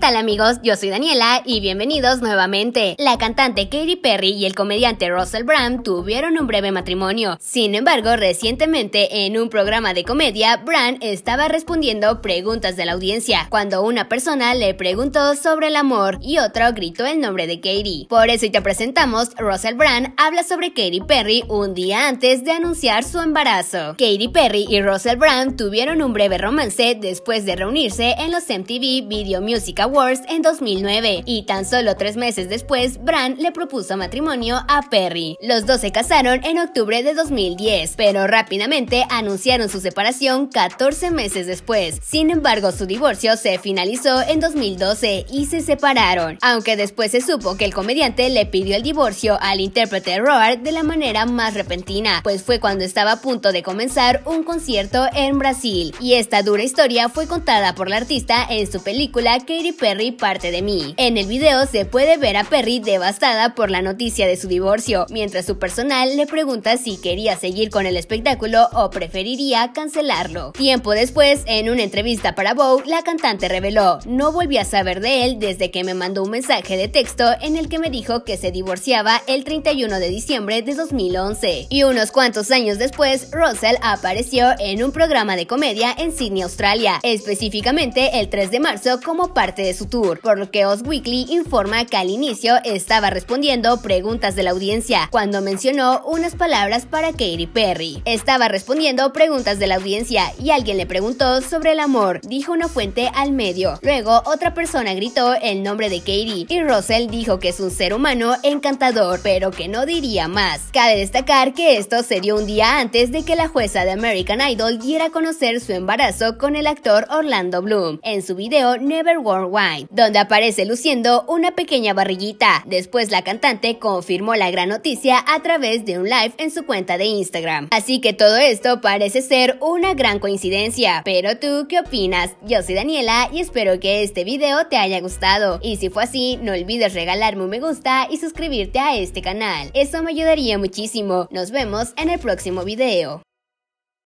tal amigos? Yo soy Daniela y bienvenidos nuevamente. La cantante Katy Perry y el comediante Russell Brand tuvieron un breve matrimonio. Sin embargo, recientemente en un programa de comedia, Brand estaba respondiendo preguntas de la audiencia, cuando una persona le preguntó sobre el amor y otro gritó el nombre de Katy. Por eso te presentamos, Russell Brand habla sobre Katy Perry un día antes de anunciar su embarazo. Katy Perry y Russell Brand tuvieron un breve romance después de reunirse en los MTV Video Music Awards en 2009 y tan solo tres meses después Bran le propuso matrimonio a Perry. Los dos se casaron en octubre de 2010, pero rápidamente anunciaron su separación 14 meses después. Sin embargo, su divorcio se finalizó en 2012 y se separaron, aunque después se supo que el comediante le pidió el divorcio al intérprete Roar de la manera más repentina, pues fue cuando estaba a punto de comenzar un concierto en Brasil. Y esta dura historia fue contada por la artista en su película Katy Perry parte de mí. En el video se puede ver a Perry devastada por la noticia de su divorcio, mientras su personal le pregunta si quería seguir con el espectáculo o preferiría cancelarlo. Tiempo después, en una entrevista para Vogue, la cantante reveló, no volví a saber de él desde que me mandó un mensaje de texto en el que me dijo que se divorciaba el 31 de diciembre de 2011. Y unos cuantos años después, Russell apareció en un programa de comedia en Sydney, Australia, específicamente el 3 de marzo como parte de su tour, por lo que Oz Weekly informa que al inicio estaba respondiendo preguntas de la audiencia cuando mencionó unas palabras para Katy Perry. Estaba respondiendo preguntas de la audiencia y alguien le preguntó sobre el amor, dijo una fuente al medio. Luego otra persona gritó el nombre de Katie y Russell dijo que es un ser humano encantador, pero que no diría más. Cabe destacar que esto se dio un día antes de que la jueza de American Idol diera a conocer su embarazo con el actor Orlando Bloom en su video Never Worn donde aparece luciendo una pequeña barriguita. Después la cantante confirmó la gran noticia a través de un live en su cuenta de Instagram. Así que todo esto parece ser una gran coincidencia. Pero tú, ¿qué opinas? Yo soy Daniela y espero que este video te haya gustado. Y si fue así, no olvides regalarme un me gusta y suscribirte a este canal. Eso me ayudaría muchísimo. Nos vemos en el próximo video.